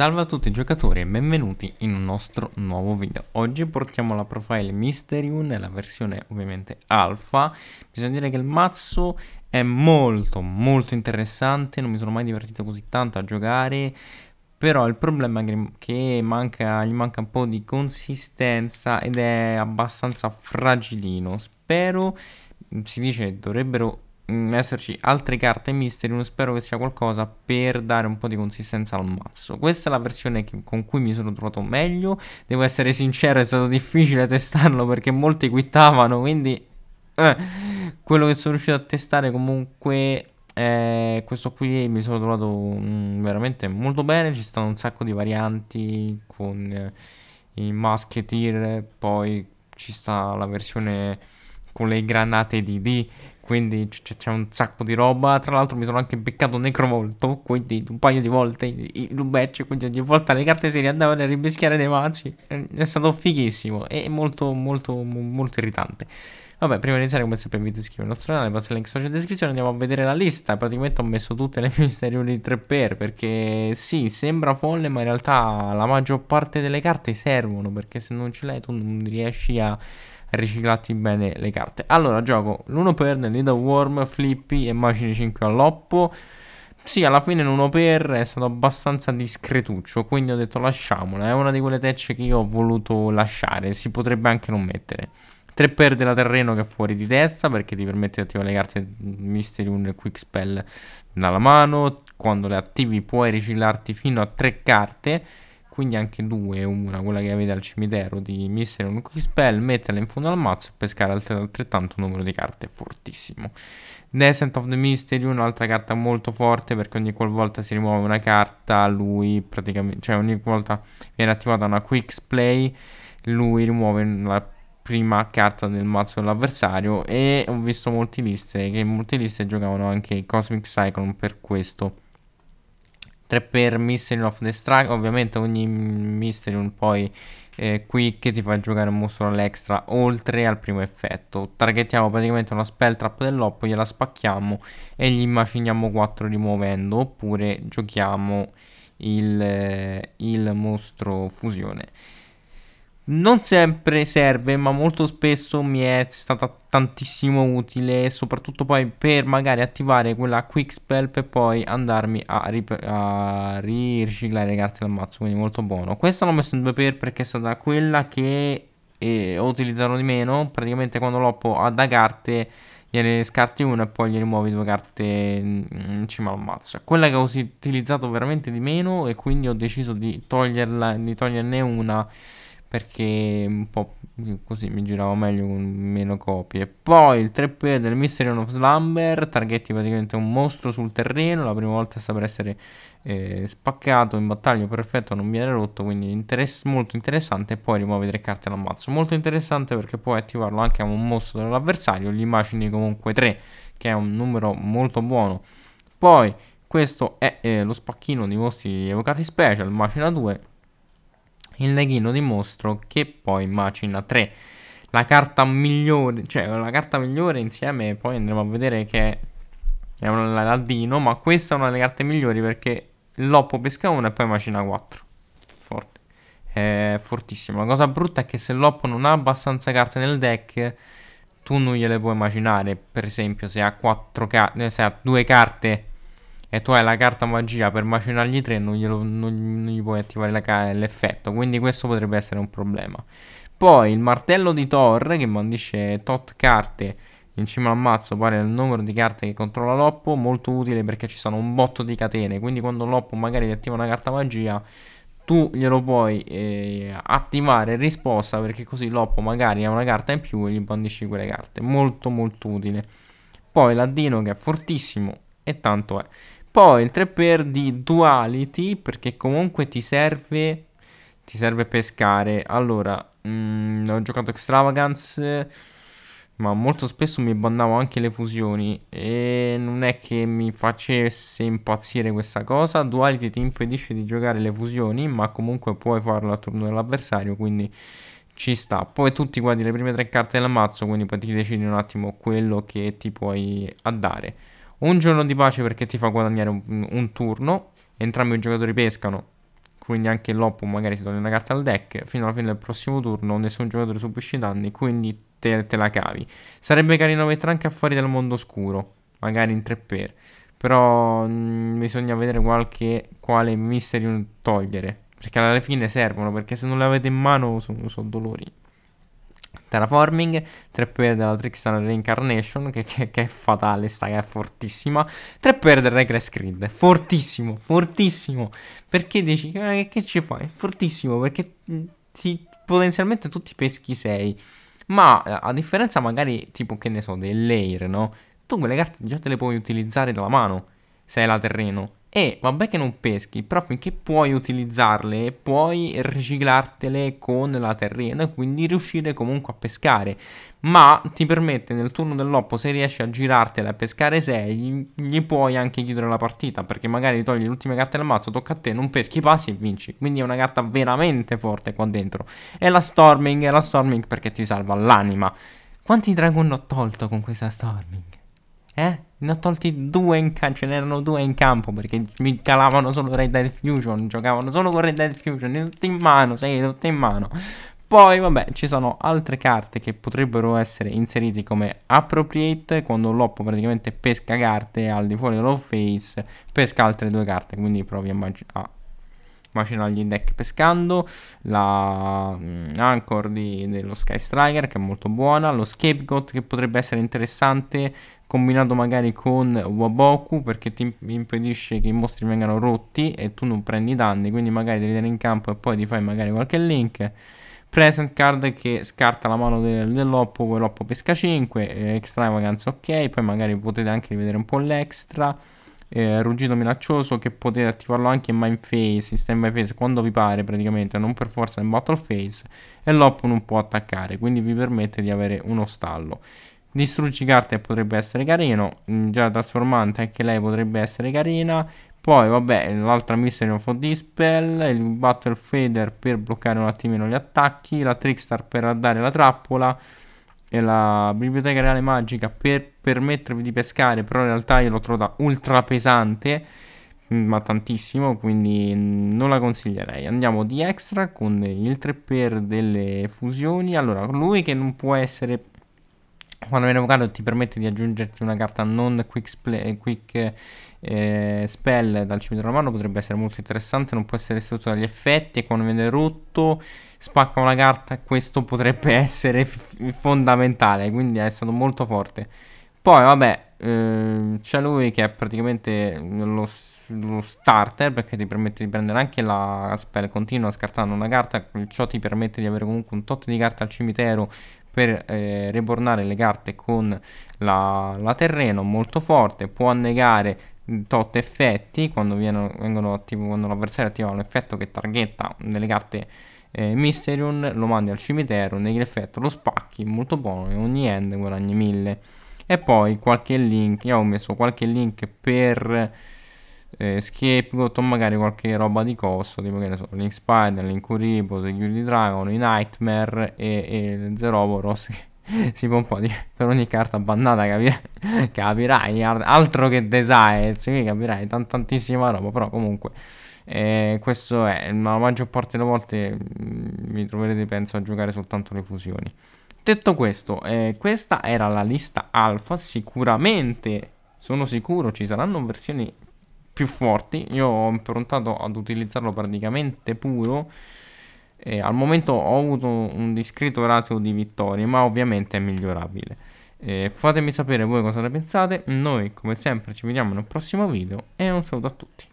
Salve a tutti giocatori e benvenuti in un nostro nuovo video. Oggi portiamo la profile Mysterium nella versione ovviamente alfa. Bisogna dire che il mazzo è molto molto interessante, non mi sono mai divertito così tanto a giocare. Però il problema è che manca, gli manca un po' di consistenza ed è abbastanza fragilino. Spero, si dice, dovrebbero Mm, esserci altre carte misteri, non spero che sia qualcosa per dare un po' di consistenza al mazzo. Questa è la versione che, con cui mi sono trovato meglio, devo essere sincero è stato difficile testarlo perché molti quittavano, quindi eh, quello che sono riuscito a testare comunque... Eh, questo qui mi sono trovato mh, mm, veramente molto bene, ci stanno un sacco di varianti con eh, i Musketeer, poi ci sta la versione con le granate di D quindi c'è un sacco di roba. Tra l'altro mi sono anche beccato Necromolto, quindi un paio di volte in un match, quindi ogni volta le carte si riandavano a rimischiare dei mazzi. È stato fighissimo e molto molto molto irritante. Vabbè, prima di iniziare come sempre vi iscrivete al nostro canale, passate il link social in descrizione, andiamo a vedere la lista. Praticamente ho messo tutte le misterioni di 3x perché sì, sembra folle, ma in realtà la maggior parte delle carte servono perché se non ce l'hai tu non riesci a riciclati bene le carte. Allora, gioco l'1 per Little Worm, Flippy e Macine 5 all'oppo. Sì, alla fine l'1 per è stato abbastanza discretuccio, quindi ho detto lasciamola. È una di quelle tecce che io ho voluto lasciare, si potrebbe anche non mettere. 3 per della terreno che è fuori di testa perché ti permette di attivare le carte Mystery 1 e Quick Spell dalla mano. Quando le attivi puoi riciclarti fino a 3 carte quindi anche due, una, quella che avete al cimitero di Mister e un quick spell, metterla in fondo al mazzo e pescare altrettanto numero di carte, fortissimo. Descent of the Mystery, un'altra carta molto forte perché ogni volta si rimuove una carta, lui praticamente, cioè ogni volta viene attivata una quick play, lui rimuove la prima carta del mazzo dell'avversario e ho visto molte liste che in molte liste giocavano anche Cosmic Cyclone per questo 3 per Mystery of the Strike. Ovviamente ogni Mystery poi eh, qui che ti fa giocare un mostro all'extra oltre al primo effetto. Targettiamo praticamente una spell trap dell'oppo, gliela spacchiamo e gli maciniamo 4 rimuovendo oppure giochiamo il, eh, il mostro fusione non sempre serve, ma molto spesso mi è stata tantissimo utile, soprattutto poi per magari attivare quella quick spell per poi andarmi a, rip- a riciclare le carte d'ammazzo, quindi molto buono. Questa l'ho messa in 2 per perché è stata quella che eh, utilizzerò di meno, praticamente quando l'oppo ha da carte gliene scarti una e poi gli rimuovi due carte in cima al mazzo. Quella che ho utilizzato veramente di meno e quindi ho deciso di, toglierla, di toglierne una perché un po' così mi giravo meglio con meno copie. Poi il 3P del Mystery of Slumber, Targhetti praticamente un mostro sul terreno, la prima volta sta per essere eh, spaccato in battaglia perfetto, non viene rotto, quindi interess molto interessante. E poi rimuovi tre carte all'ammazzo. Molto interessante perché puoi attivarlo anche a un mostro dell'avversario, gli immagini comunque 3, che è un numero molto buono. Poi questo è eh, lo spacchino dei vostri evocati special, macina 2 il leghino di mostro che poi macina 3. La carta migliore, cioè la carta migliore insieme poi andremo a vedere che è un ladino, ma questa è una delle carte migliori perché l'oppo pesca 1 e poi macina 4. Forte. È fortissimo. La cosa brutta è che se l'oppo non ha abbastanza carte nel deck tu non gliele puoi macinare. Per esempio se ha, 4 ca- se ha due carte e tu hai la carta magia per macinargli 3 non, glielo, non, non gli puoi attivare ca- l'effetto quindi questo potrebbe essere un problema poi il martello di Thor che mandisce tot carte in cima al mazzo pare il numero di carte che controlla l'oppo molto utile perché ci sono un botto di catene quindi quando l'oppo magari ti attiva una carta magia tu glielo puoi eh, attivare in risposta perché così l'oppo magari ha una carta in più e gli bandisci quelle carte molto molto utile poi l'addino che è fortissimo e tanto è poi il 3 per di duality perché comunque ti serve, ti serve pescare. Allora, mh, mm, ho giocato extravagance, ma molto spesso mi bannavo anche le fusioni e non è che mi facesse impazzire questa cosa. Duality ti impedisce di giocare le fusioni, ma comunque puoi farlo a turno dell'avversario, quindi ci sta. Poi tutti guardi le prime tre carte del mazzo, quindi poi ti decidi un attimo quello che ti puoi addare. Un giorno di pace perché ti fa guadagnare un, un turno, entrambi i giocatori pescano, quindi anche l'Oppo magari si toglie una carta al deck, fino alla fine del prossimo turno nessun giocatore subisce danni, quindi te, te la cavi. Sarebbe carino mettere anche affari del mondo oscuro, magari in 3x, però mh, mm, bisogna vedere qualche, quale mystery togliere, perché alla fine servono, perché se non le avete in mano sono, sono dolori. Terraforming, 3 per della Trickster Reincarnation, che, che, che, è fatale, sta che è fortissima, 3 per del Regress Creed, fortissimo, fortissimo, perché dici, eh, che ci fai? Fortissimo, perché mm, ti, potenzialmente tutti ti peschi 6, ma eh, a differenza magari, tipo, che ne so, dell'Air, no? Tu quelle carte già te le puoi utilizzare dalla mano, se hai la terreno, e vabbè che non peschi, però finché puoi utilizzarle, puoi riciclartele con la terrena, quindi riuscire comunque a pescare. Ma ti permette nel turno dell'oppo, se riesci a girartela a pescare 6, gli, puoi anche chiudere la partita, perché magari togli l'ultima carta del mazzo, tocca a te, non peschi, passi e vinci. Quindi è una carta veramente forte qua dentro. E la Storming, è la Storming perché ti salva l'anima. Quanti Dragon ho tolto con questa Storming? Eh? Ne ho tolti due in campo, ce n'erano due in campo perché mi calavano solo Red Dead Fusion, giocavano solo con Red Dead Fusion, tutte in mano, sì, tutte in mano. Poi, vabbè, ci sono altre carte che potrebbero essere inserite come appropriate, quando l'oppo praticamente pesca carte al di fuori dell'off face, pesca altre due carte, quindi provi a, a macina gli deck pescando, la mh, mm, Anchor di, dello Sky Striker che è molto buona, lo Scapegoat che potrebbe essere interessante combinato magari con Waboku perché ti impedisce che i mostri vengano rotti e tu non prendi danni, quindi magari devi tenere in campo e poi ti fai magari qualche link. Present card che scarta la mano del, dell'oppo, poi l'oppo pesca 5, eh, extravagance ok, poi magari potete anche rivedere un po' l'extra eh, ruggito minaccioso che potete attivarlo anche in mind phase, in stand by phase, quando vi pare praticamente, non per forza in battle phase e l'op non può attaccare, quindi vi permette di avere uno stallo. Distruggi carte potrebbe essere carino, mm, già trasformante anche lei potrebbe essere carina, poi vabbè l'altra Mystery of Dispel, il Battle Fader per bloccare un attimino gli attacchi, la Trickstar per dare la trappola, e la biblioteca reale magica per permettervi di pescare, però in realtà io l'ho trovata ultra pesante, mm, ma tantissimo, quindi mm, non la consiglierei. Andiamo di extra con il 3 per delle fusioni. Allora, lui che non può essere quando viene evocato ti permette di aggiungerti una carta non quick, sple- eh, quick eh, spell dal cimitero romano potrebbe essere molto interessante non può essere distrutto dagli effetti e quando viene rotto spacca una carta questo potrebbe essere f- fondamentale quindi è stato molto forte poi vabbè eh, c'è lui che è praticamente lo, lo, starter perché ti permette di prendere anche la spell continua scartando una carta ciò ti permette di avere comunque un tot di carte al cimitero per eh, rebornare le carte con la, la, terreno molto forte, può annegare tot effetti quando, viene, attivo, quando l'avversario attiva un effetto che targhetta delle carte eh, Mysterion, lo mandi al cimitero, neghi l'effetto lo spacchi, molto buono e ogni end guadagni 1000. E poi qualche link, io ho messo qualche link per eh, scapegoat o magari qualche roba di costo tipo che ne so Link Spider, Link Uribo, Security Dragon, i Nightmare e, e il Zeroboros che si pompa di, per ogni carta bannata capi, capirai altro che design sì, capirai tant, tantissima roba però comunque eh, questo è ma la maggior parte delle volte mm, vi troverete penso a giocare soltanto le fusioni detto questo eh, questa era la lista alfa sicuramente sono sicuro ci saranno versioni più forti. Io ho improntato ad utilizzarlo praticamente puro. E al momento ho avuto un discreto ratio di vittorie, ma ovviamente è migliorabile. E fatemi sapere voi cosa ne pensate. Noi, come sempre, ci vediamo nel prossimo video. E un saluto a tutti.